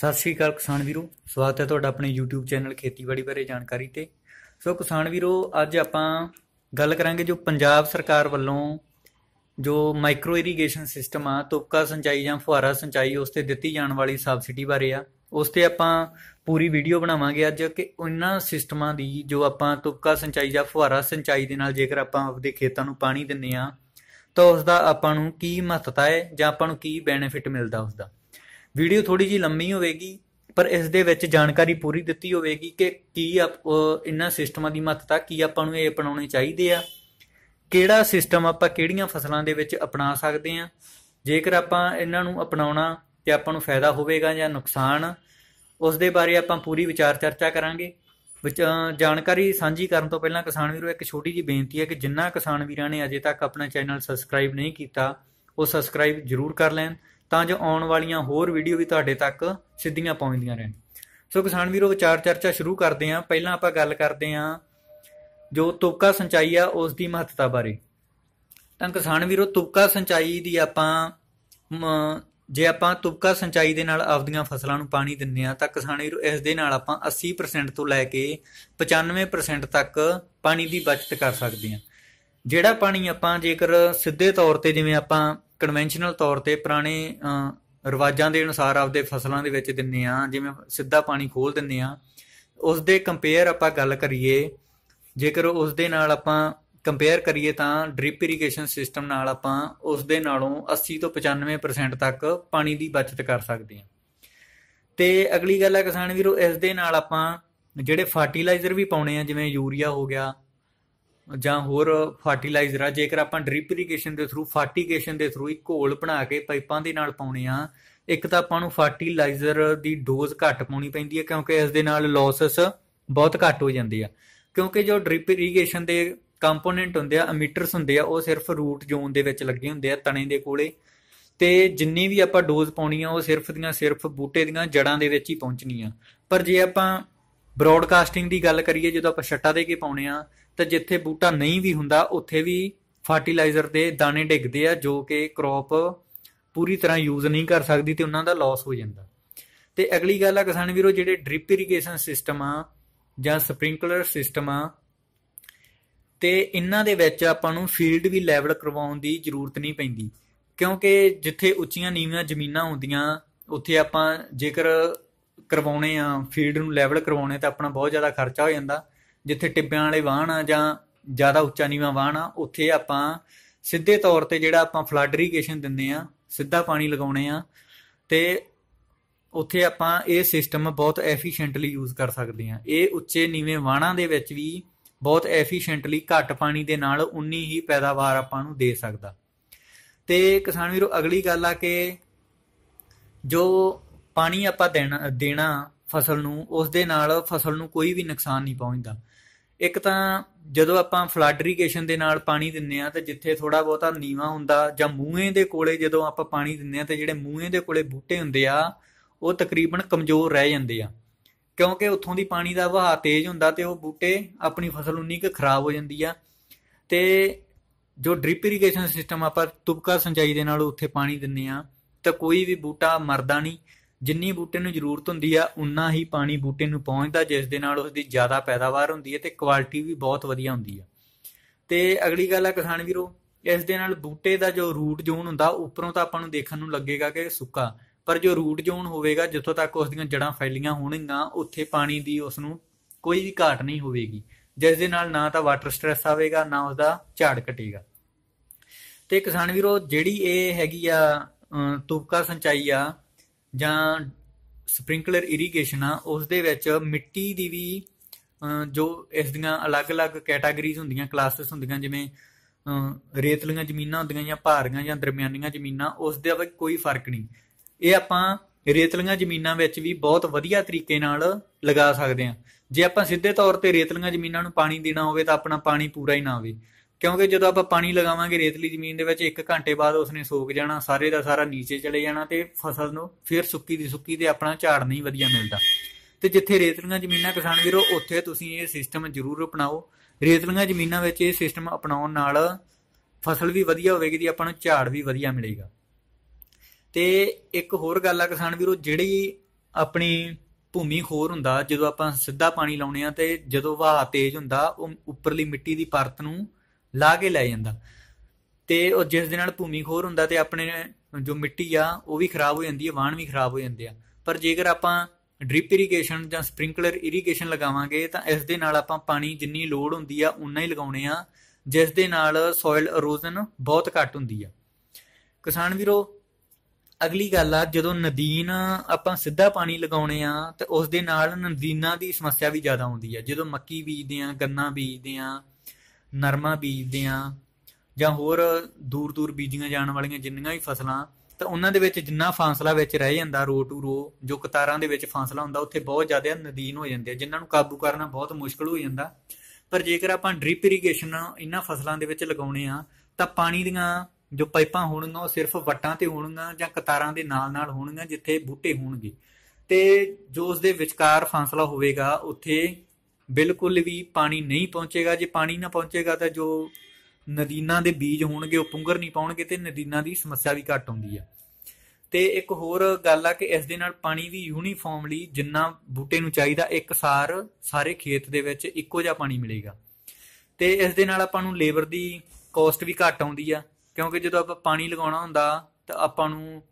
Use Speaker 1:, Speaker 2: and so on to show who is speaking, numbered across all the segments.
Speaker 1: ਸਤਿ ਸ੍ਰੀ ਅਕਾਲ ਕਿਸਾਨ ਵੀਰੋ ਸਵਾਗਤ ਹੈ ਤੁਹਾਡਾ ਆਪਣੇ YouTube ਚੈਨਲ ਖੇਤੀਬਾੜੀ ਬਾਰੇ ਜਾਣਕਾਰੀ ਤੇ ਸੋ ਕਿਸਾਨ ਵੀਰੋ ਅੱਜ ਆਪਾਂ ਗੱਲ ਕਰਾਂਗੇ ਜੋ ਪੰਜਾਬ ਸਰਕਾਰ ਵੱਲੋਂ ਜੋ ਮਾਈਕਰੋ ਇਰੀਗੇਸ਼ਨ ਸਿਸਟਮ ਆ ਤੁਪਕਾ ਸਿੰਚਾਈ ਜਾਂ ਫੁਹਾਰਾ ਸਿੰਚਾਈ ਉਸ ਤੇ ਦਿੱਤੀ ਜਾਣ ਵਾਲੀ ਸਬਸਿਡੀ ਬਾਰੇ ਆ ਉਸ ਤੇ ਆਪਾਂ ਪੂਰੀ ਵੀਡੀਓ ਬਣਾਵਾਂਗੇ ਅੱਜ ਕਿ ਉਹਨਾਂ ਸਿਸਟਮਾਂ ਦੀ ਜੋ ਆਪਾਂ ਤੁਪਕਾ ਸਿੰਚਾਈ ਜਾਂ ਫੁਹਾਰਾ ਸਿੰਚਾਈ ਦੇ ਨਾਲ ਜੇਕਰ ਆਪਾਂ ਆਪਣੇ ਖੇਤਾਂ ਨੂੰ ਪਾਣੀ ਦਿੰਨੇ ਆ ਤਾਂ ਉਸ ਦਾ ਆਪਾਂ ਨੂੰ ਕੀ ਮਹੱਤਤਾ ਹੈ ਜਾਂ ਆਪਾਂ ਨੂੰ ਕੀ ਬੈਨੀਫਿਟ ਮਿਲਦਾ ਉਸ ਦਾ ਵੀਡੀਓ ਥੋੜੀ ਜੀ ਲੰਮੀ ਹੋਵੇਗੀ ਪਰ ਇਸ ਦੇ ਵਿੱਚ ਜਾਣਕਾਰੀ ਪੂਰੀ ਦਿੱਤੀ ਹੋਵੇਗੀ ਕਿ ਕੀ ਇਹਨਾਂ ਸਿਸਟਮਾਂ ਦੀ ਮਹੱਤਤਾ ਕੀ ਆਪਾਂ ਨੂੰ ਇਹ ਅਪਣਾਉਣੇ ਚਾਹੀਦੇ ਆ ਕਿਹੜਾ ਸਿਸਟਮ ਆਪਾਂ ਕਿਹੜੀਆਂ ਫਸਲਾਂ ਦੇ ਵਿੱਚ ਅਪਣਾ ਸਕਦੇ ਆ ਜੇਕਰ ਆਪਾਂ ਇਹਨਾਂ ਨੂੰ ਅਪਣਾਉਣਾ ਤੇ ਆਪਾਂ ਨੂੰ ਫਾਇਦਾ ਹੋਵੇਗਾ ਜਾਂ ਨੁਕਸਾਨ ਉਸ ਦੇ ਬਾਰੇ ਆਪਾਂ ਪੂਰੀ ਵਿਚਾਰ ਚਰਚਾ ਕਰਾਂਗੇ ਵਿੱਚ ਜਾਣਕਾਰੀ ਸਾਂਝੀ ਕਰਨ ਤੋਂ ਪਹਿਲਾਂ ਕਿਸਾਨ ਵੀਰੋ ਇੱਕ ਛੋਟੀ ਜੀ ਬੇਨਤੀ ਹੈ ਕਿ ਜਿੰਨਾ ਕਿਸਾਨ ਵੀਰਾਂ ਨੇ ਅਜੇ ਤੱਕ ਆਪਣਾ ਚੈਨਲ ਸਬਸਕ੍ਰਾਈਬ ਨਹੀਂ ਕੀਤਾ ਉਹ ਸਬਸਕ੍ਰਾਈਬ ਜ਼ਰੂਰ ਕਰ ਲੈਣ ਤਾਂ ਜੋ ਆਉਣ ਵਾਲੀਆਂ ਹੋਰ ਵੀਡੀਓ ਵੀ ਤੁਹਾਡੇ ਤੱਕ ਸਿੱਧੀਆਂ ਪਹੁੰਚਦੀਆਂ ਰਹਿਣ ਸੋ ਕਿਸਾਨ ਵੀਰੋ ਵਿਚਾਰ ਚਰਚਾ ਸ਼ੁਰੂ ਕਰਦੇ ਹਾਂ ਪਹਿਲਾਂ ਆਪਾਂ ਗੱਲ ਕਰਦੇ ਹਾਂ ਜੋ ਤੁਪਕਾ ਸਿੰਚਾਈ ਆ ਉਸ ਦੀ ਮਹੱਤਤਾ ਬਾਰੇ ਤਾਂ ਕਿਸਾਨ ਵੀਰੋ ਤੁਪਕਾ ਸਿੰਚਾਈ ਦੀ ਆਪਾਂ ਜੇ ਆਪਾਂ ਤੁਪਕਾ ਸਿੰਚਾਈ ਦੇ ਨਾਲ ਆਪਦੀਆਂ ਫਸਲਾਂ ਨੂੰ ਪਾਣੀ ਦਿੰਨੇ ਆ ਤਾਂ ਕਿਸਾਨ ਵੀਰੋ ਇਸ ਦੇ ਨਾਲ ਆਪਾਂ 80% ਤੋਂ ਲੈ ਕੇ 95% ਤੱਕ ਪਾਣੀ ਦੀ ਬਚਤ ਕਰ ਸਕਦੇ ਆਂ ਜਿਹੜਾ ਪਾਣੀ ਆਪਾਂ ਜੇਕਰ ਸਿੱਧੇ ਤੌਰ ਤੇ ਜਿਵੇਂ ਆਪਾਂ ਕਨਵੈਨਸ਼ਨਲ ਤੌਰ ਤੇ ਪੁਰਾਣੇ ਰਿਵਾਜਾਂ ਦੇ ਅਨੁਸਾਰ ਆਪਦੇ ਫਸਲਾਂ ਦੇ ਵਿੱਚ ਦਿੰਨੇ ਆ ਜਿਵੇਂ ਸਿੱਧਾ ਪਾਣੀ ਖੋਲ ਦਿੰਨੇ ਆ ਉਸ ਦੇ ਕੰਪੇਅਰ ਆਪਾਂ ਗੱਲ ਕਰੀਏ ਜੇਕਰ ਉਸ ਦੇ ਨਾਲ ਆਪਾਂ ਕੰਪੇਅਰ ਕਰੀਏ ਤਾਂ ਡ੍ਰਿਪ ਇਰੀਗੇਸ਼ਨ ਸਿਸਟਮ ਨਾਲ ਆਪਾਂ ਉਸ ਦੇ ਨਾਲੋਂ 80 ਤੋਂ 95% ਤੱਕ ਪਾਣੀ ਦੀ ਬਚਤ ਕਰ ਸਕਦੇ ਹਾਂ ਤੇ ਅਗਲੀ ਗੱਲ ਹੈ ਕਿਸਾਨ ਵੀਰੋ ਇਸ ਦੇ ਨਾਲ ਆਪਾਂ ਜਿਹੜੇ ਫਰਟੀਲਾਈਜ਼ਰ ਵੀ ਪਾਉਣੇ ਆ ਜਿਵੇਂ ਯੂਰੀਆ ਹੋ ਗਿਆ ਜਾਂ ਹੋਰ ਫਰਟੀਲਾਈਜ਼ਰ ਆ ਜੇਕਰ ਆਪਾਂ ਡ੍ਰਿਪ ਇਰੀਗੇਸ਼ਨ ਦੇ ਥਰੂ ਫਰਟੀਗੇਸ਼ਨ ਦੇ ਥਰੂ ਇੱਕ ਘੋਲ ਬਣਾ ਕੇ ਪਾਈਪਾਂ ਦੇ ਨਾਲ ਪਾਉਣੇ ਆ ਇੱਕ ਤਾਂ ਆਪਾਂ ਨੂੰ ਫਰਟੀਲਾਈਜ਼ਰ ਦੀ ਡੋਜ਼ ਘੱਟ ਪਾਉਣੀ ਪੈਂਦੀ ਹੈ ਕਿਉਂਕਿ ਇਸ ਦੇ ਨਾਲ ਲਾਸਸ ਬਹੁਤ ਘੱਟ ਹੋ ਜਾਂਦੇ ਆ ਕਿਉਂਕਿ ਜੋ ਡ੍ਰਿਪ ਇਰੀਗੇਸ਼ਨ ਦੇ ਕੰਪੋਨੈਂਟ ਹੁੰਦੇ ਆ ਐਮੀਟਰਸ ਹੁੰਦੇ ਆ ਉਹ ਸਿਰਫ ਰੂਟ ਜ਼ੋਨ ਦੇ ਵਿੱਚ ਲੱਗੇ ਹੁੰਦੇ ਆ ਤਣੇ ਦੇ ਕੋਲੇ ਤੇ ਜਿੰਨੀ ਵੀ ਆਪਾਂ ਡੋਜ਼ ਪਾਉਣੀ ਆ ਉਹ ਸਿਰਫ ਦੀਆਂ ਸਿਰਫ ਬੂਟੇ ਦੀਆਂ ਜੜਾਂ ਦੇ ਵਿੱਚ ਹੀ ਪਹੁੰਚਣੀ ਆ ਪਰ ਜੇ ਆਪਾਂ ਬ੍ਰੌਡਕਾਸਟਿੰਗ ਦੀ ਗੱਲ ਕਰੀਏ ਜਦੋਂ ਆਪਾਂ ਛੱਟਾ ਦੇ ਕੇ ਪਾਉਣੇ ਆ ਤੇ ਜਿੱਥੇ ਬੂਟਾ ਨਹੀਂ ਵੀ ਹੁੰਦਾ ਉੱਥੇ ਵੀ ਫਰਟੀਲਾਈਜ਼ਰ ਦੇ ਦਾਣੇ ਡਿੱਗਦੇ ਆ ਜੋ ਕਿ ਕ੍ਰੌਪ ਪੂਰੀ ਤਰ੍ਹਾਂ ਯੂਜ਼ ਨਹੀਂ ਕਰ ਸਕਦੀ ਤੇ ਉਹਨਾਂ ਦਾ ਲਾਸ ਹੋ ਜਾਂਦਾ ਤੇ ਅਗਲੀ ਗੱਲ ਆ ਕਿਸਾਨ ਵੀਰੋ ਜਿਹੜੇ ਡ੍ਰਿਪ ਇਰੀਗੇਸ਼ਨ ਸਿਸਟਮ ਆ ਜਾਂ ਸਪ੍ਰਿੰਕਲਰ ਸਿਸਟਮ ਆ ਤੇ ਇਹਨਾਂ ਦੇ ਵਿੱਚ ਆਪਾਂ ਨੂੰ ਫੀਲਡ ਵੀ ਲੈਵਲ ਕਰਵਾਉਣ ਦੀ ਜ਼ਰੂਰਤ ਨਹੀਂ ਪੈਂਦੀ ਕਿਉਂਕਿ ਜਿੱਥੇ ਉੱਚੀਆਂ ਨੀਵੀਆਂ ਜ਼ਮੀਨਾਂ ਹੁੰਦੀਆਂ ਉੱਥੇ ਆਪਾਂ ਜੇਕਰ ਕਰਵਾਉਣੇ ਆ ਫੀਲਡ ਨੂੰ ਲੈਵਲ ਕਰਵਾਉਣੇ ਤਾਂ ਆਪਣਾ ਬਹੁਤ ਜ਼ਿਆਦਾ ਖਰਚਾ ਹੋ ਜਾਂਦਾ ਜਿੱਥੇ ਟਿੱਬਿਆਂ ਵਾਲੇ ਵਾਹਣ ਆ ਜਾਂ ਜ਼ਿਆਦਾ ਉੱਚਾ ਨੀਵਾ ਵਾਹਣ ਆ ਉੱਥੇ ਆਪਾਂ ਸਿੱਧੇ ਤੌਰ ਤੇ ਜਿਹੜਾ ਆਪਾਂ ਫਲੱਡ ਇਰੀਗੇਸ਼ਨ ਦਿੰਦੇ ਆ ਸਿੱਧਾ ਪਾਣੀ ਲਗਾਉਣੇ ਆ ਤੇ ਉੱਥੇ ਆਪਾਂ ਇਹ ਸਿਸਟਮ ਬਹੁਤ ਐਫੀਸ਼ੀਐਂਟਲੀ ਯੂਜ਼ ਕਰ ਸਕਦੇ ਆ ਇਹ ਉੱਚੇ ਨੀਵੇਂ ਵਾਹਣਾਂ ਦੇ ਵਿੱਚ ਵੀ ਬਹੁਤ ਐਫੀਸ਼ੀਐਂਟਲੀ ਘੱਟ ਪਾਣੀ ਦੇ ਨਾਲ ਉਨੀ ਹੀ ਪੈਦਾਵਾਰ ਆਪਾਂ ਨੂੰ ਦੇ ਸਕਦਾ ਤੇ ਕਿਸਾਨ ਵੀਰੋ ਅਗਲੀ ਗੱਲ ਆ ਕਿ ਜੋ ਪਾਣੀ ਆਪਾਂ ਦੇਣਾ ਦੇਣਾ ਫਸਲ ਨੂੰ ਉਸ ਦੇ ਨਾਲ ਫਸਲ ਨੂੰ ਕੋਈ ਵੀ ਨੁਕਸਾਨ ਨਹੀਂ ਪਹੁੰਚਦਾ ਇੱਕ ਤਾਂ ਜਦੋਂ ਆਪਾਂ ਫਲੱਡ ਇਰੀਗੇਸ਼ਨ ਦੇ ਨਾਲ ਪਾਣੀ ਦਿੰਨੇ ਆ ਤਾਂ ਜਿੱਥੇ ਥੋੜਾ ਬਹੁਤਾ ਨੀਵਾ ਹੁੰਦਾ ਜਾਂ ਮੂਹੇ ਦੇ ਕੋਲੇ ਜਦੋਂ ਆਪਾਂ ਪਾਣੀ ਦਿੰਨੇ ਆ ਤੇ ਜਿਹੜੇ ਮੂਹੇ ਦੇ ਕੋਲੇ ਬੂਟੇ ਹੁੰਦੇ ਆ ਉਹ ਤਕਰੀਬਨ ਕਮਜ਼ੋਰ ਰਹਿ ਜਾਂਦੇ ਆ ਕਿਉਂਕਿ ਉੱਥੋਂ ਦੀ ਪਾਣੀ ਦਾ ਵਹਾਅ ਤੇਜ਼ ਹੁੰਦਾ ਤੇ ਉਹ ਬੂਟੇ ਆਪਣੀ ਫਸਲ ਉਨੀ ਕੁ ਖਰਾਬ ਹੋ ਜਾਂਦੀ ਆ ਤੇ ਜੋ ਡ੍ਰਿਪ ਇਰੀਗੇਸ਼ਨ ਸਿਸਟਮ ਆਪਾਂ ਤੁਪਕਾ ਸਿੰਚਾਈ ਦੇ ਨਾਲ ਉੱਥੇ ਪਾਣੀ ਦਿੰਨੇ ਆ ਤਾਂ ਕੋਈ ਵੀ ਬੂਟਾ ਮਰਦਾ ਨਹੀਂ ਜਿੰਨੀ ਬੂਟੇ ਨੂੰ ਜ਼ਰੂਰਤ ਹੁੰਦੀ ਆ ਉਨਾ ਹੀ ਪਾਣੀ ਬੂਟੇ ਨੂੰ ਪਹੁੰਚਦਾ ਜਿਸ ਦੇ ਨਾਲ ਉਸ ਦੀ ਜ਼ਿਆਦਾ ਪੈਦਾਵਾਰ ਹੁੰਦੀ ਹੈ ਤੇ ਕੁਆਲਿਟੀ ਵੀ ਬਹੁਤ ਵਧੀਆ ਹੁੰਦੀ ਆ ਤੇ ਅਗਲੀ ਗੱਲ ਆ ਕਿਸਾਨ ਵੀਰੋ ਇਸ ਦੇ ਨਾਲ ਬੂਟੇ ਦਾ ਜੋ ਰੂਟ ਜ਼ੋਨ ਹੁੰਦਾ ਉੱਪਰੋਂ ਤਾਂ ਆਪਾਂ ਨੂੰ ਦੇਖਣ ਨੂੰ ਲੱਗੇਗਾ ਕਿ ਸੁੱਕਾ ਪਰ ਜੋ ਰੂਟ ਜ਼ੋਨ ਹੋਵੇਗਾ ਜਿੱਥੋਂ ਤੱਕ ਉਸ ਦੀਆਂ ਜੜਾਂ ਫੈਲੀਆਂ ਹੋਣਗੀਆਂ ਉੱਥੇ ਪਾਣੀ ਦੀ ਉਸ ਨੂੰ ਕੋਈ ਵੀ ਘਾਟ ਨਹੀਂ ਹੋਵੇਗੀ ਜਿਸ ਦੇ ਨਾਲ ਨਾ ਤਾਂ ਵਾਟਰ ਸਟ੍ਰੈਸ ਆਵੇਗਾ ਨਾ ਉਸ ਦਾ ਝਾੜ ਘਟੇਗਾ ਤੇ ਕਿਸਾਨ ਵੀਰੋ ਜਿਹੜੀ ਇਹ ਹੈਗੀ ਆ ਤੁਪਕਾ ਸਿੰਚਾਈ ਆ ਜਾਂ ਸਪ੍ਰਿੰਕਲਰ ਇਰੀਗੇਸ਼ਨ ਆ ਉਸ ਦੇ ਵਿੱਚ ਮਿੱਟੀ ਦੀ ਵੀ ਜੋ ਇਸ ਦੀਆਂ ਅਲੱਗ-ਅਲੱਗ ਕੈਟਾਗਰੀਜ਼ ਹੁੰਦੀਆਂ ਕਲਾਸਸ ਹੁੰਦੀਆਂ ਜਿਵੇਂ ਰੇਤਲੀਆਂ ਜ਼ਮੀਨਾਂ ਹੁੰਦੀਆਂ ਜਾਂ ਭਾਰੀਆਂ ਜਾਂ ਦਰਮਿਆਨੀਆਂ ਜ਼ਮੀਨਾਂ ਉਸ ਦੇ ਵਿੱਚ ਕੋਈ ਫਰਕ ਨਹੀਂ ਇਹ ਆਪਾਂ ਰੇਤਲੀਆਂ ਜ਼ਮੀਨਾਂ ਵਿੱਚ ਵੀ ਬਹੁਤ ਵਧੀਆ ਤਰੀਕੇ ਨਾਲ ਲਗਾ ਸਕਦੇ ਹਾਂ ਜੇ ਆਪਾਂ ਸਿੱਧੇ ਤੌਰ ਤੇ ਰੇਤਲੀਆਂ ਜ਼ਮੀਨਾਂ ਨੂੰ ਪਾਣੀ ਦੇਣਾ ਹੋਵੇ ਤਾਂ ਆਪਣਾ ਪਾਣੀ ਪੂਰਾ ਹੀ ਨਾ ਆਵੇ ਕਿਉਂਕਿ ਜਦੋਂ ਆਪਾਂ ਪਾਣੀ ਲਗਾਵਾਂਗੇ ਰੇਤਲੀ ਜ਼ਮੀਨ ਦੇ ਵਿੱਚ 1 ਘੰਟੇ ਬਾਅਦ ਉਸਨੇ ਸੋਕ ਜਾਣਾ ਸਾਰੇ ਦਾ ਸਾਰਾ ਨੀਚੇ ਚਲੇ ਜਾਣਾ ਤੇ ਫਸਲ ਨੂੰ ਫਿਰ ਸੁੱਕੀ ਦੀ ਸੁੱਕੀ ਤੇ ਆਪਣਾ ਝਾੜ ਨਹੀਂ ਵਧੀਆ ਮਿਲਦਾ ਤੇ ਜਿੱਥੇ ਰੇਤਲੀਆਂ ਜ਼ਮੀਨਾਂ ਕਿਸਾਨ ਵੀਰੋ ਉੱਥੇ ਤੁਸੀਂ ਇਹ ਸਿਸਟਮ ਜ਼ਰੂਰ ਅਪਣਾਓ ਰੇਤਲੀਆਂ ਜ਼ਮੀਨਾਂ ਵਿੱਚ ਇਹ ਸਿਸਟਮ ਅਪਣਾਉਣ ਨਾਲ ਫਸਲ ਵੀ ਵਧੀਆ ਹੋਵੇਗੀ ਤੇ ਆਪਾਂ ਨੂੰ ਝਾੜ ਵੀ ਵਧੀਆ ਮਿਲੇਗਾ ਤੇ ਇੱਕ ਹੋਰ ਗੱਲ ਆ ਕਿਸਾਨ ਵੀਰੋ ਜਿਹੜੀ ਆਪਣੀ ਭੂਮੀ ਖੋਰ ਹੁੰਦਾ ਜਦੋਂ ਆਪਾਂ ਸਿੱਧਾ ਪਾਣੀ ਲਾਉਨੇ ਆ ਤੇ ਜਦੋਂ ਵਹਾਅ ਤੇਜ਼ ਹੁੰਦਾ ਉਹ ਉੱਪਰਲੀ ਮਿੱਟੀ ਦੀ ਪਰਤ ਨੂੰ ਲਾ ਕੇ ਲੈ ਜਾਂਦਾ ਤੇ ਉਹ ਜਿਸ ਦੇ ਨਾਲ ਭੂਮੀ ਖੋਰ ਹੁੰਦਾ ਤੇ ਆਪਣੇ ਜੋ ਮਿੱਟੀ ਆ ਉਹ ਵੀ ਖਰਾਬ ਹੋ ਜਾਂਦੀ ਹੈ ਵਾਣ ਵੀ ਖਰਾਬ ਹੋ ਜਾਂਦੇ ਆ ਪਰ ਜੇਕਰ ਆਪਾਂ ਡ੍ਰਿਪ ਇਰੀਗੇਸ਼ਨ ਜਾਂ ਸਪ੍ਰਿੰਕਲਰ ਇਰੀਗੇਸ਼ਨ ਲਗਾਵਾਂਗੇ ਤਾਂ ਇਸ ਦੇ ਨਾਲ ਆਪਾਂ ਪਾਣੀ ਜਿੰਨੀ ਲੋੜ ਹੁੰਦੀ ਆ ਉਨਾ ਹੀ ਲਗਾਉਣੇ ਆ ਜਿਸ ਦੇ ਨਾਲ ਸੋਇਲ ਅਰੋਜ਼ਨ ਬਹੁਤ ਘੱਟ ਹੁੰਦੀ ਆ ਕਿਸਾਨ ਵੀਰੋ ਅਗਲੀ ਗੱਲ ਆ ਜਦੋਂ ਨਦੀਨ ਆਪਾਂ ਸਿੱਧਾ ਪਾਣੀ ਲਗਾਉਣੇ ਆ ਤੇ ਉਸ ਦੇ ਨਾਲ ਨਦੀਨਾਂ ਦੀ ਸਮੱਸਿਆ ਵੀ ਜ਼ਿਆਦਾ ਆਉਂਦੀ ਆ ਜਦੋਂ ਮੱਕੀ ਬੀਜਦੇ ਆ ਗੰਨਾ ਬੀਜਦੇ ਆ ਨਰਮਾ ਬੀਜਦੇ ਆ ਜਾਂ ਹੋਰ ਦੂਰ ਦੂਰ ਬੀਜੀਆਂ ਜਾਣ ਵਾਲੀਆਂ ਜਿੰਨੀਆਂ ਵੀ ਫਸਲਾਂ ਤਾਂ ਉਹਨਾਂ ਦੇ ਵਿੱਚ ਜਿੰਨਾ ਫਾਸਲਾ ਵਿੱਚ ਰਹਿ ਜਾਂਦਾ ਰੋ ਟੂ ਰੋ ਜੋ ਕਤਾਰਾਂ ਦੇ ਵਿੱਚ ਫਾਸਲਾ ਹੁੰਦਾ ਉੱਥੇ ਬਹੁਤ ਜ਼ਿਆਦਾ ਨਦੀਨ ਹੋ ਜਾਂਦੇ ਆ ਜਿਨ੍ਹਾਂ ਨੂੰ ਕਾਬੂ ਕਰਨਾ ਬਹੁਤ ਮੁਸ਼ਕਲ ਹੋ ਜਾਂਦਾ ਪਰ ਜੇਕਰ ਆਪਾਂ ਡ੍ਰਿਪ ਇਰੀਗੇਸ਼ਨ ਇਹਨਾਂ ਫਸਲਾਂ ਦੇ ਵਿੱਚ ਲਗਾਉਣੇ ਆ ਤਾਂ ਪਾਣੀ ਦੀਆਂ ਜੋ ਪਾਈਪਾਂ ਹੋਣਗੀਆਂ ਉਹ ਸਿਰਫ ਵੱਟਾਂ ਤੇ ਹੋਣਗੀਆਂ ਜਾਂ ਕਤਾਰਾਂ ਦੇ ਨਾਲ-ਨਾਲ ਹੋਣਗੀਆਂ ਜਿੱਥੇ ਬੂਟੇ ਹੋਣਗੇ ਤੇ ਜੋ ਉਸ ਦੇ ਵਿਚਕਾਰ ਫਾਸਲਾ ਹੋਵੇਗਾ ਉੱਥੇ ਬਿਲਕੁਲ ਵੀ ਪਾਣੀ ਨਹੀਂ ਪਹੁੰਚੇਗਾ ਜੇ ਪਾਣੀ ਨਾ ਪਹੁੰਚੇਗਾ ਤਾਂ ਜੋ ਨਦੀਨਾਂ ਦੇ ਬੀਜ ਹੋਣਗੇ ਉਹ ਪੁੰਗਰ ਨਹੀਂ ਪਾਉਣਗੇ ਤੇ ਨਦੀਨਾਂ ਦੀ ਸਮੱਸਿਆ ਵੀ ਘਟ ਆਉਂਦੀ ਆ ਤੇ ਇੱਕ ਹੋਰ ਗੱਲ ਆ ਕਿ ਇਸ ਦੇ ਨਾਲ ਪਾਣੀ ਵੀ ਯੂਨੀਫਾਰਮਲੀ ਜਿੰਨਾ ਬੂਟੇ ਨੂੰ ਚਾਹੀਦਾ ਇੱਕ ਸਾਰ ਸਾਰੇ ਖੇਤ ਦੇ ਵਿੱਚ ਇੱਕੋ ਜਿਹਾ ਪਾਣੀ ਮਿਲੇਗਾ ਤੇ ਇਸ ਦੇ ਨਾਲ ਆਪਾਂ ਨੂੰ ਲੇਬਰ ਦੀ ਕੋਸਟ ਵੀ ਘਟ ਆਉਂਦੀ ਆ ਕਿਉਂਕਿ ਜਦੋਂ ਆਪਾਂ ਪਾਣੀ ਲਗਾਉਣਾ ਹੁੰਦਾ ਤਾਂ ਆਪਾਂ ਨੂੰ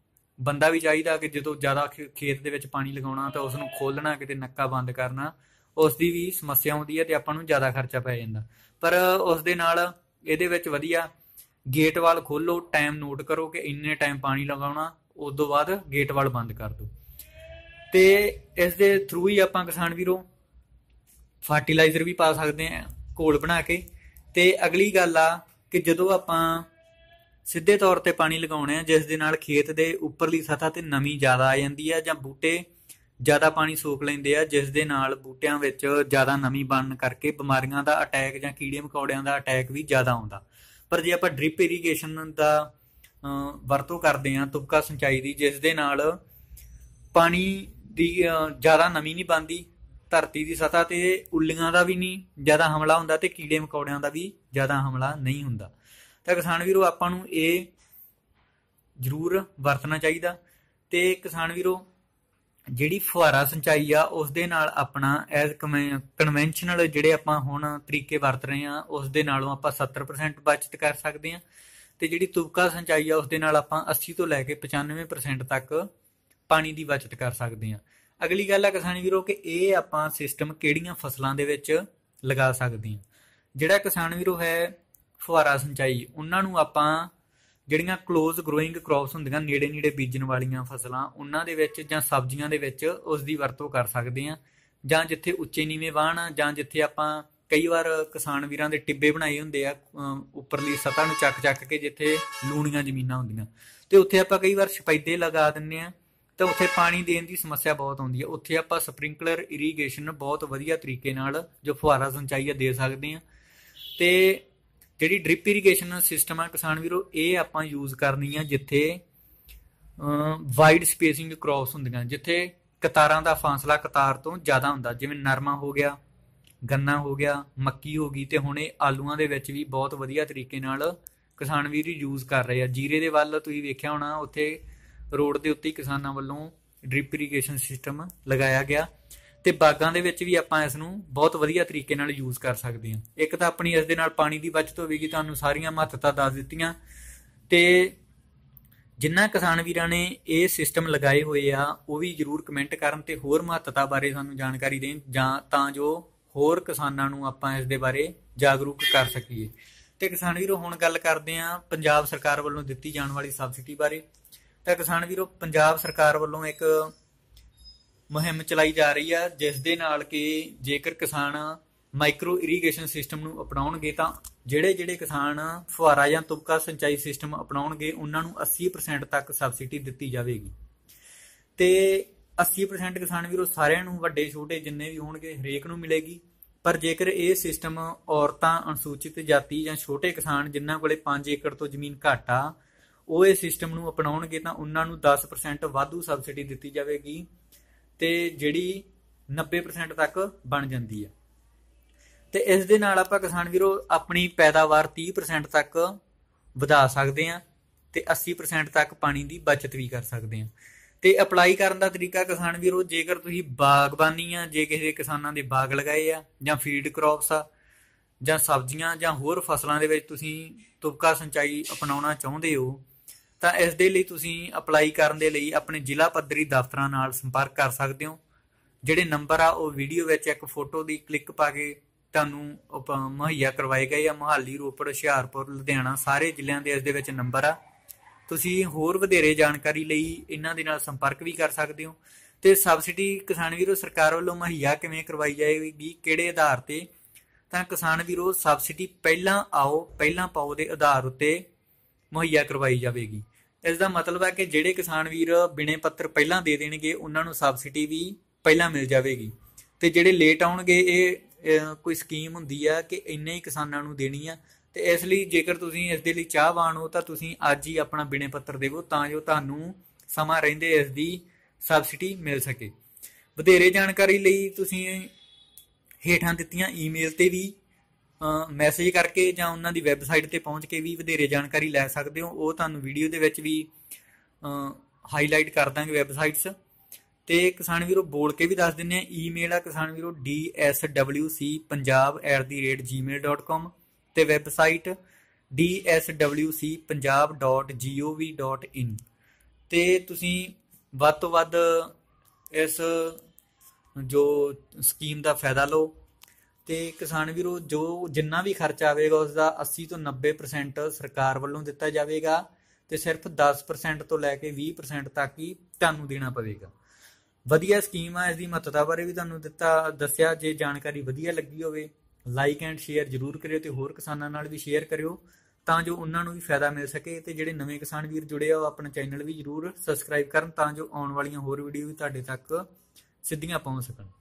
Speaker 1: ਬੰਦਾ ਵੀ ਚਾਹੀਦਾ ਕਿ ਜਦੋਂ ਜ਼ਿਆਦਾ ਖੇਤ ਦੇ ਵਿੱਚ ਪਾਣੀ ਲਗਾਉਣਾ ਤਾਂ ਉਸ ਨੂੰ ਖੋਲਣਾ ਕਿਤੇ ਨੱਕਾ ਬੰਦ ਕਰਨਾ ਉਸ ਦੀ ਵੀ ਸਮੱਸਿਆ ਆਉਂਦੀ ਹੈ ਤੇ ਆਪਾਂ ਨੂੰ ਜ਼ਿਆਦਾ ਖਰਚਾ ਪੈ ਜਾਂਦਾ ਪਰ ਉਸ ਦੇ ਨਾਲ ਇਹਦੇ ਵਿੱਚ ਵਧੀਆ ਗੇਟ ਵਾਲ ਖੋਲੋ ਟਾਈਮ ਨੋਟ ਕਰੋ ਕਿ ਇੰਨੇ ਟਾਈਮ ਪਾਣੀ ਲਗਾਉਣਾ ਉਸ ਤੋਂ ਬਾਅਦ ਗੇਟ ਵਾਲ ਬੰਦ ਕਰ ਦਿਓ ਤੇ ਇਸ ਦੇ ਥਰੂ ਹੀ ਆਪਾਂ ਕਿਸਾਨ ਵੀਰੋ ਫਰਟੀਲਾਈਜ਼ਰ ਵੀ ਪਾ ਸਕਦੇ ਆ ਘੋਲ ਬਣਾ ਕੇ ਤੇ ਅਗਲੀ ਗੱਲ ਆ ਕਿ ਜਦੋਂ ਆਪਾਂ ਸਿੱਧੇ ਤੌਰ ਤੇ ਪਾਣੀ ਲਗਾਉਣੇ ਆ ਜਿਸ ਦੇ ਨਾਲ ਖੇਤ ਦੇ ਉੱਪਰਲੀ ਸਤ੍ਹਾ ਤੇ ਨਮੀ ਜ਼ਿਆਦਾ ਆ ਜਾਂਦੀ ਆ ਜਾਂ ਬੂਟੇ ਜ਼ਿਆਦਾ ਪਾਣੀ ਸੋਖ ਲੈਂਦੇ ਆ ਜਿਸ ਦੇ ਨਾਲ ਬੂਟਿਆਂ ਵਿੱਚ ਜ਼ਿਆਦਾ ਨਮੀ ਬਣਨ ਕਰਕੇ ਬਿਮਾਰੀਆਂ ਦਾ ਅਟੈਕ ਜਾਂ ਕੀੜੇ ਮਕੌੜਿਆਂ ਦਾ ਅਟੈਕ ਵੀ ਜ਼ਿਆਦਾ ਆਉਂਦਾ ਪਰ ਜੇ ਆਪਾਂ ਡ੍ਰਿਪ ਇਰੀਗੇਸ਼ਨ ਦਾ ਵਰਤੋਂ ਕਰਦੇ ਆ ਤੁਪਕਾ ਸਿੰਚਾਈ ਦੀ ਜਿਸ ਦੇ ਨਾਲ ਪਾਣੀ ਦੀ ਜ਼ਿਆਦਾ ਨਮੀ ਨਹੀਂ ਬਣਦੀ ਧਰਤੀ ਦੀ ਸਤਾ ਤੇ ਉੱਲੀਆਂ ਦਾ ਵੀ ਨਹੀਂ ਜ਼ਿਆਦਾ ਹਮਲਾ ਹੁੰਦਾ ਤੇ ਕੀੜੇ ਮਕੌੜਿਆਂ ਦਾ ਵੀ ਜ਼ਿਆਦਾ ਹਮਲਾ ਨਹੀਂ ਹੁੰਦਾ ਤਾਂ ਕਿਸਾਨ ਵੀਰੋ ਆਪਾਂ ਨੂੰ ਇਹ ਜ਼ਰੂਰ ਵਰਤਣਾ ਚਾਹੀਦਾ ਤੇ ਕਿਸਾਨ ਵੀਰੋ ਜਿਹੜੀ ਫੁਹਾਰਾ ਸਿੰਚਾਈ ਆ ਉਸ ਦੇ ਨਾਲ ਆਪਣਾ ਐਜ਼ ਕਨਵੈਨਸ਼ਨਲ ਜਿਹੜੇ ਆਪਾਂ ਹੁਣ ਤਰੀਕੇ ਵਰਤ ਰਹੇ ਆ ਉਸ ਦੇ ਨਾਲੋਂ ਆਪਾਂ 70% ਬਚਤ ਕਰ ਸਕਦੇ ਆ ਤੇ ਜਿਹੜੀ ਤੁਬਕਾ ਸਿੰਚਾਈ ਆ ਉਸ ਦੇ ਨਾਲ ਆਪਾਂ 80 ਤੋਂ ਲੈ ਕੇ 95% ਤੱਕ ਪਾਣੀ ਦੀ ਬਚਤ ਕਰ ਸਕਦੇ ਆ ਅਗਲੀ ਗੱਲ ਆ ਕਿਸਾਨੀ ਵੀਰੋ ਕਿ ਇਹ ਆਪਾਂ ਸਿਸਟਮ ਕਿਹੜੀਆਂ ਫਸਲਾਂ ਦੇ ਵਿੱਚ ਲਗਾ ਸਕਦੇ ਆ ਜਿਹੜਾ ਕਿਸਾਨ ਵੀਰੋ ਹੈ ਫੁਹਾਰਾ ਸਿੰਚਾਈ ਉਹਨਾਂ ਨੂੰ ਆਪਾਂ ਜਿਹੜੀਆਂ ক্লোਜ਼ ਗਰੋਇੰਗ ਕ੍ਰੌਪਸ ਹੁੰਦੀਆਂ ਨੇੜੇ-ਨੇੜੇ ਬੀਜਣ ਵਾਲੀਆਂ ਫਸਲਾਂ ਉਹਨਾਂ ਦੇ ਵਿੱਚ ਜਾਂ ਸਬਜ਼ੀਆਂ ਦੇ ਵਿੱਚ ਉਸ ਦੀ ਵਰਤੋਂ ਕਰ ਸਕਦੇ ਆ ਜਾਂ ਜਿੱਥੇ ਉੱਚੇ ਨੀਵੇਂ ਵਾਹਣ ਜਾਂ ਜਿੱਥੇ ਆਪਾਂ ਕਈ ਵਾਰ ਕਿਸਾਨ ਵੀਰਾਂ ਦੇ ਟਿੱਬੇ ਬਣਾਏ ਹੁੰਦੇ ਆ ਉੱਪਰਲੀ ਸਤਾ ਨੂੰ ਚੱਕ-ਚੱਕ ਕੇ ਜਿੱਥੇ ਲੂਣੀਆਂ ਜ਼ਮੀਨਾਂ ਹੁੰਦੀਆਂ ਤੇ ਉੱਥੇ ਆਪਾਂ ਕਈ ਵਾਰ ਸਪੈਦੇ ਲਗਾ ਦਿੰਨੇ ਆ ਤਾਂ ਉੱਥੇ ਪਾਣੀ ਦੇਣ ਦੀ ਸਮੱਸਿਆ ਬਹੁਤ ਆਉਂਦੀ ਹੈ ਉੱਥੇ ਆਪਾਂ ਸਪ੍ਰਿੰਕਲਰ ਇਰੀਗੇਸ਼ਨ ਬਹੁਤ ਵਧੀਆ ਤਰੀਕੇ ਨਾਲ ਜੋ ਫੁਹਾਰਾ ਸਿੰਚਾਈ ਆ ਦੇ ਸਕਦੇ ਆ ਤੇ ਜਿਹੜੀ ਡ੍ਰਿਪ ਇਰੀਗੇਸ਼ਨ ਸਿਸਟਮ ਆ ਕਿਸਾਨ ਵੀਰੋ ਇਹ ਆਪਾਂ ਯੂਜ਼ ਕਰਨੀ ਆ ਜਿੱਥੇ ਵਾਈਡ ਸਪੇਸਿੰਗ ਕ੍ਰੋਸ ਹੁੰਦੀਆਂ ਜਿੱਥੇ ਕਤਾਰਾਂ ਦਾ ਫਾਸਲਾ ਕਤਾਰ ਤੋਂ ਜ਼ਿਆਦਾ ਹੁੰਦਾ ਜਿਵੇਂ ਨਰਮਾ ਹੋ ਗਿਆ ਗੰਨਾ ਹੋ ਗਿਆ ਮੱਕੀ ਹੋ ਗਈ ਤੇ ਹੁਣ ਇਹ ਆਲੂਆਂ ਦੇ ਵਿੱਚ ਵੀ ਬਹੁਤ ਵਧੀਆ ਤਰੀਕੇ ਨਾਲ ਕਿਸਾਨ ਵੀਰ ਯੂਜ਼ ਕਰ ਰਹੇ ਆ ਜੀਰੇ ਦੇ ਵੱਲ ਤੁਸੀਂ ਵੇਖਿਆ ਹੋਣਾ ਉੱਥੇ ਰੋਡ ਦੇ ਉੱਤੇ ਕਿਸਾਨਾਂ ਵੱਲੋਂ ਡ੍ਰਿਪ ਇਰੀਗੇਸ਼ਨ ਸਿਸਟਮ ਲਗਾਇਆ ਗਿਆ ਤੇ ਬਾਗਾਂ ਦੇ ਵਿੱਚ ਵੀ ਆਪਾਂ ਇਸ ਨੂੰ ਬਹੁਤ ਵਧੀਆ ਤਰੀਕੇ ਨਾਲ ਯੂਜ਼ ਕਰ ਸਕਦੇ ਹਾਂ ਇੱਕ ਤਾਂ ਆਪਣੀ ਇਸ ਦੇ ਨਾਲ ਪਾਣੀ ਦੀ ਬਚਤ ਹੋਵੇਗੀ ਤੁਹਾਨੂੰ ਸਾਰੀਆਂ ਮਹੱਤਤਾ ਦੱਸ ਦਿੱਤੀਆਂ ਤੇ ਜਿੰਨਾ ਕਿਸਾਨ ਵੀਰਾਂ ਨੇ ਇਹ ਸਿਸਟਮ ਲਗਾਏ ਹੋਏ ਆ ਉਹ ਵੀ ਜਰੂਰ ਕਮੈਂਟ ਕਰਨ ਤੇ ਹੋਰ ਮਹੱਤਤਾ ਬਾਰੇ ਸਾਨੂੰ ਜਾਣਕਾਰੀ ਦੇਣ ਜਾਂ ਤਾਂ ਜੋ ਹੋਰ ਕਿਸਾਨਾਂ ਨੂੰ ਆਪਾਂ ਇਸ ਦੇ ਬਾਰੇ ਜਾਗਰੂਕ ਕਰ ਸਕੀਏ ਤੇ ਕਿਸਾਨ ਵੀਰੋ ਹੁਣ ਗੱਲ ਕਰਦੇ ਆ ਪੰਜਾਬ ਸਰਕਾਰ ਵੱਲੋਂ ਦਿੱਤੀ ਜਾਣ ਵਾਲੀ ਸਬਸਿਡੀ ਬਾਰੇ ਤਾਂ ਕਿਸਾਨ ਵੀਰੋ ਪੰਜਾਬ ਸਰਕਾਰ ਵੱਲੋਂ ਇੱਕ ਮੁਹਿੰਮ ਚਲਾਈ ਜਾ ਰਹੀ ਆ ਜਿਸ ਦੇ ਨਾਲ ਕਿ ਜੇਕਰ ਕਿਸਾਨ ਮਾਈਕਰੋ ਇਰੀਗੇਸ਼ਨ ਸਿਸਟਮ ਨੂੰ ਅਪਣਾਉਣਗੇ ਤਾਂ ਜਿਹੜੇ ਜਿਹੜੇ ਕਿਸਾਨ ਫੁਹਾਰਾ ਜਾਂ ਤੁਬਕਾ ਸਿੰਚਾਈ ਸਿਸਟਮ ਅਪਣਾਉਣਗੇ ਉਹਨਾਂ ਨੂੰ 80% ਤੱਕ ਸਬਸਿਡੀ ਦਿੱਤੀ ਜਾਵੇਗੀ ਤੇ 80% ਕਿਸਾਨ ਵੀਰੋ ਸਾਰਿਆਂ ਨੂੰ ਵੱਡੇ ਛੋਟੇ ਜਿੰਨੇ ਵੀ ਹੋਣਗੇ ਹਰੇਕ ਨੂੰ ਮਿਲੇਗੀ ਪਰ ਜੇਕਰ ਇਹ ਸਿਸਟਮ ਔਰਤਾਂ ਅਨੁਸੂਚਿਤ ਜਾਤੀ ਜਾਂ ਛੋਟੇ ਕਿਸਾਨ ਜਿਨ੍ਹਾਂ ਕੋਲੇ 5 ਏਕੜ ਤੋਂ ਜ਼ਮੀਨ ਘੱਟ ਆ ਉਹ ਇਹ ਸਿਸਟਮ ਨੂੰ ਅਪਣਾਉਣਗੇ ਤਾਂ ਉਹਨਾਂ ਨੂੰ 10% ਵਾਧੂ ਸਬਸਿਡੀ ਦਿੱਤੀ ਜਾਵੇਗੀ ਤੇ ਜਿਹੜੀ 90% ਤੱਕ ਬਣ ਜਾਂਦੀ ਆ ਤੇ ਇਸ ਦੇ ਨਾਲ ਆਪਾਂ ਕਿਸਾਨ ਵੀਰੋ ਆਪਣੀ ਪੈਦਾਵਾਰ 30% ਤੱਕ ਵਧਾ ਸਕਦੇ ਆ ਤੇ 80% ਤੱਕ ਪਾਣੀ ਦੀ ਬਚਤ ਵੀ ਕਰ ਸਕਦੇ ਆ ਤੇ ਅਪਲਾਈ ਕਰਨ ਦਾ ਤਰੀਕਾ ਕਿਸਾਨ ਵੀਰੋ ਜੇਕਰ ਤੁਸੀਂ ਬਾਗਬਾਨੀ ਆ ਜੇ ਕਿਸੇ ਕਿਸਾਨਾਂ ਦੇ ਬਾਗ ਲਗਾਏ ਆ ਜਾਂ ਫੀਲਡ ਕ੍ਰੌਪਸ ਆ ਜਾਂ ਸਬਜ਼ੀਆਂ ਜਾਂ ਹੋਰ ਫਸਲਾਂ ਦੇ ਵਿੱਚ ਤੁਸੀਂ ਤੁਪਕਾ ਸਿੰਚਾਈ ਅਪਣਾਉਣਾ ਚਾਹੁੰਦੇ ਹੋ ਤਾਂ ਇਸ ਦੇ ਲਈ ਤੁਸੀਂ ਅਪਲਾਈ ਕਰਨ ਦੇ ਲਈ ਆਪਣੇ ਜ਼ਿਲ੍ਹਾ ਪੱਧਰੀ ਦਫ਼ਤਰਾਂ ਨਾਲ ਸੰਪਰਕ ਕਰ ਸਕਦੇ ਹੋ ਜਿਹੜੇ ਨੰਬਰ ਆ ਉਹ ਵੀਡੀਓ ਵਿੱਚ ਇੱਕ ਫੋਟੋ ਦੀ ਕਲਿੱਕ ਪਾ ਕੇ ਤੁਹਾਨੂੰ ਮੁਹੱਈਆ ਕਰਵਾਏ ਗਏ ਆ ਮਹਾਲੀ ਰੋਪੜ ਹੁਸ਼ਿਆਰਪੁਰ ਲੁਧਿਆਣਾ ਸਾਰੇ ਜ਼ਿਲ੍ਹਿਆਂ ਦੇ ਇਸ ਦੇ ਵਿੱਚ ਨੰਬਰ ਆ ਤੁਸੀਂ ਹੋਰ ਵਧੇਰੇ ਜਾਣਕਾਰੀ ਲਈ ਇਹਨਾਂ ਦੇ ਨਾਲ ਸੰਪਰਕ ਵੀ ਕਰ ਸਕਦੇ ਹੋ ਤੇ ਸਬਸਿਡੀ ਕਿਸਾਨ ਵੀਰੋ ਸਰਕਾਰ ਵੱਲੋਂ ਮੁਹੱਈਆ ਕਿਵੇਂ ਕਰਵਾਈ ਜਾਏਗੀ ਕਿਹੜੇ ਆਧਾਰ ਤੇ ਤਾਂ ਕਿਸਾਨ ਵੀਰੋ ਸਬਸਿਡੀ ਪਹਿਲਾਂ ਆਓ ਪਹਿਲਾਂ ਪਾਓ ਦੇ ਆਧਾਰ ਉੱਤੇ ਮੁਹੱਈਆ ਕਰਵਾਈ ਜਾਵੇਗੀ ਇਸ ਦਾ ਮਤਲਬ ਹੈ ਕਿ ਜਿਹੜੇ ਕਿਸਾਨ ਵੀਰ ਬਿਨੇ ਪੱਤਰ ਪਹਿਲਾਂ ਦੇ ਦੇਣਗੇ ਉਹਨਾਂ ਨੂੰ ਸਬਸਿਡੀ ਵੀ ਪਹਿਲਾਂ ਮਿਲ ਜਾਵੇਗੀ ਤੇ ਜਿਹੜੇ ਲੇਟ ਆਉਣਗੇ ਇਹ ਕੋਈ ਸਕੀਮ ਹੁੰਦੀ ਆ ਕਿ ਇੰਨੇ ਹੀ ਕਿਸਾਨਾਂ ਨੂੰ ਦੇਣੀ ਆ ਤੇ ਇਸ ਲਈ ਜੇਕਰ ਤੁਸੀਂ ਇਸ ਦੇ ਲਈ ਚਾਹਵਾਨ ਹੋ ਤਾਂ ਤੁਸੀਂ ਅੱਜ ਹੀ ਆਪਣਾ ਬਿਨੇ ਪੱਤਰ ਦੇਵੋ ਤਾਂ ਜੋ ਤੁਹਾਨੂੰ ਸਮਾਂ ਰਹਿੰਦੇ ਇਸ ਦੀ ਸਬਸਿਡੀ ਮਿਲ ਸਕੇ ਵਧੇਰੇ ਜਾਣਕਾਰੀ ਲਈ ਤੁਸੀਂ ਹੇਠਾਂ ਦਿੱਤੀਆਂ ਈਮੇਲ ਤੇ ਵੀ ਮੈਸੇਜ ਕਰਕੇ ਜਾਂ ਉਹਨਾਂ ਦੀ ਵੈਬਸਾਈਟ ਤੇ ਪਹੁੰਚ ਕੇ ਵੀ ਵਧੇਰੇ ਜਾਣਕਾਰੀ ਲੈ ਸਕਦੇ ਹੋ ਉਹ ਤੁਹਾਨੂੰ ਵੀਡੀਓ ਦੇ ਵਿੱਚ ਵੀ ਹਾਈਲਾਈਟ ਕਰ ਦਾਂਗੇ ਵੈਬਸਾਈਟਸ ਤੇ ਕਿਸਾਨ ਵੀਰੋ ਬੋਲ ਕੇ ਵੀ ਦੱਸ ਦਿੰਨੇ ਆ ਈਮੇਲ ਆ ਕਿਸਾਨ ਵੀਰੋ dswcpunjab@gmail.com ਤੇ ਵੈਬਸਾਈਟ dswcpunjab.gov.in ਤੇ ਤੁਸੀਂ ਵੱਧ ਤੋਂ ਵੱਧ ਇਸ ਜੋ ਸਕੀਮ ਦਾ ਫਾਇਦਾ ਲਓ ਤੇ ਕਿਸਾਨ ਵੀਰੋ ਜੋ ਜਿੰਨਾ ਵੀ ਖਰਚਾ ਆਵੇਗਾ ਉਸ ਦਾ 80 ਤੋਂ 90% ਸਰਕਾਰ ਵੱਲੋਂ ਦਿੱਤਾ ਜਾਵੇਗਾ ਤੇ ਸਿਰਫ 10% ਤੋਂ ਲੈ ਕੇ 20% ਤੱਕ ਹੀ ਤੁਹਾਨੂੰ ਦੇਣਾ ਪਵੇਗਾ ਵਧੀਆ ਸਕੀਮ ਆ ਇਸ ਦੀ ਮਹੱਤਤਾ ਬਾਰੇ ਵੀ ਤੁਹਾਨੂੰ ਦਿੱਤਾ ਦੱਸਿਆ ਜੇ ਜਾਣਕਾਰੀ ਵਧੀਆ ਲੱਗੀ ਹੋਵੇ ਲਾਈਕ ਐਂਡ ਸ਼ੇਅਰ ਜਰੂਰ ਕਰਿਓ ਤੇ ਹੋਰ ਕਿਸਾਨਾਂ ਨਾਲ ਵੀ ਸ਼ੇਅਰ ਕਰਿਓ ਤਾਂ ਜੋ ਉਹਨਾਂ ਨੂੰ ਵੀ ਫਾਇਦਾ ਮਿਲ ਸਕੇ ਤੇ ਜਿਹੜੇ ਨਵੇਂ ਕਿਸਾਨ ਵੀਰ ਜੁੜੇ ਆ ਉਹ ਆਪਣਾ ਚੈਨਲ ਵੀ ਜਰੂਰ ਸਬਸਕ੍ਰਾਈਬ ਕਰਨ ਤਾਂ ਜੋ ਆਉਣ ਵਾਲੀਆਂ ਹੋਰ ਵੀਡੀਓ ਵੀ ਤੁਹਾਡੇ ਤੱਕ ਸਿੱਧੀਆਂ ਪਹੁੰਚ ਸਕਣ